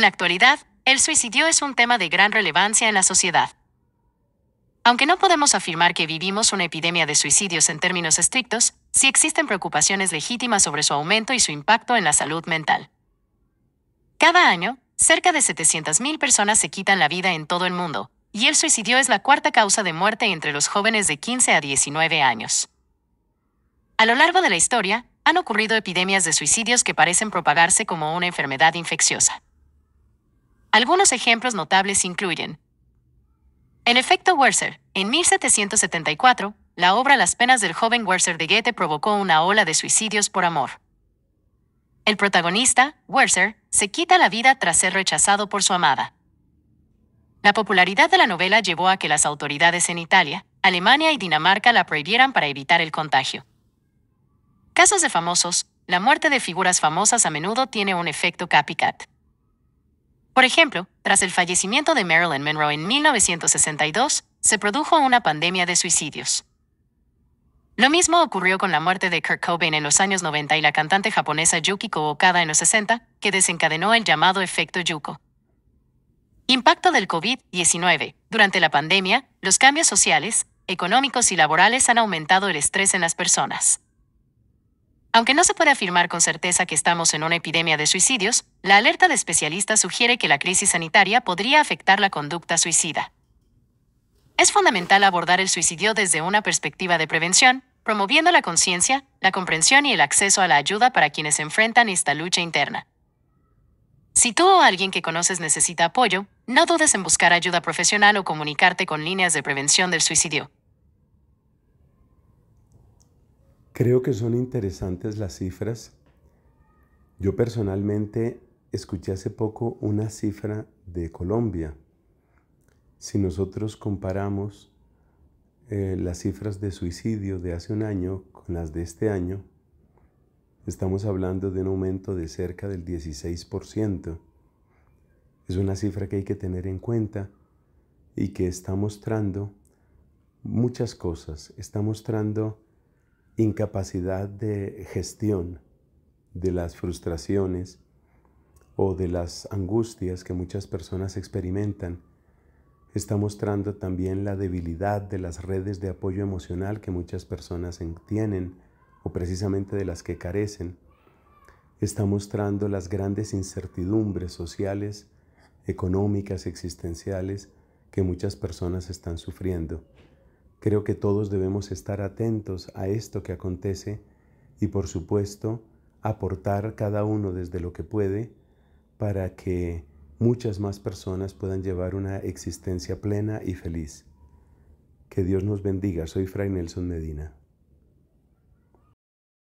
En actualidad, el suicidio es un tema de gran relevancia en la sociedad. Aunque no podemos afirmar que vivimos una epidemia de suicidios en términos estrictos, sí existen preocupaciones legítimas sobre su aumento y su impacto en la salud mental. Cada año, cerca de 700.000 personas se quitan la vida en todo el mundo, y el suicidio es la cuarta causa de muerte entre los jóvenes de 15 a 19 años. A lo largo de la historia, han ocurrido epidemias de suicidios que parecen propagarse como una enfermedad infecciosa. Algunos ejemplos notables incluyen el efecto Werther. En 1774, la obra Las penas del joven Werther de Goethe provocó una ola de suicidios por amor. El protagonista, Werther, se quita la vida tras ser rechazado por su amada. La popularidad de la novela llevó a que las autoridades en Italia, Alemania y Dinamarca la prohibieran para evitar el contagio. Casos de famosos, la muerte de figuras famosas a menudo tiene un efecto Capicat. Por ejemplo, tras el fallecimiento de Marilyn Monroe en 1962, se produjo una pandemia de suicidios. Lo mismo ocurrió con la muerte de Kurt Cobain en los años 90 y la cantante japonesa Yuki Kobokada en los 60, que desencadenó el llamado efecto Yuko. Impacto del COVID-19. Durante la pandemia, los cambios sociales, económicos y laborales han aumentado el estrés en las personas. Aunque no se puede afirmar con certeza que estamos en una epidemia de suicidios, la alerta de especialistas sugiere que la crisis sanitaria podría afectar la conducta suicida. Es fundamental abordar el suicidio desde una perspectiva de prevención, promoviendo la conciencia, la comprensión y el acceso a la ayuda para quienes enfrentan esta lucha interna. Si tú o alguien que conoces necesita apoyo, no dudes en buscar ayuda profesional o comunicarte con líneas de prevención del suicidio. Creo que son interesantes las cifras. Yo personalmente escuché hace poco una cifra de Colombia. Si nosotros comparamos eh, las cifras de suicidio de hace un año con las de este año, estamos hablando de un aumento de cerca del 16%. Es una cifra que hay que tener en cuenta y que está mostrando muchas cosas. Está mostrando incapacidad de gestión de las frustraciones o de las angustias que muchas personas experimentan, está mostrando también la debilidad de las redes de apoyo emocional que muchas personas tienen o precisamente de las que carecen. Está mostrando las grandes incertidumbres sociales, económicas, existenciales que muchas personas están sufriendo. Creo que todos debemos estar atentos a esto que acontece y por supuesto aportar cada uno desde lo que puede para que muchas más personas puedan llevar una existencia plena y feliz. Que Dios nos bendiga. Soy Fray Nelson Medina.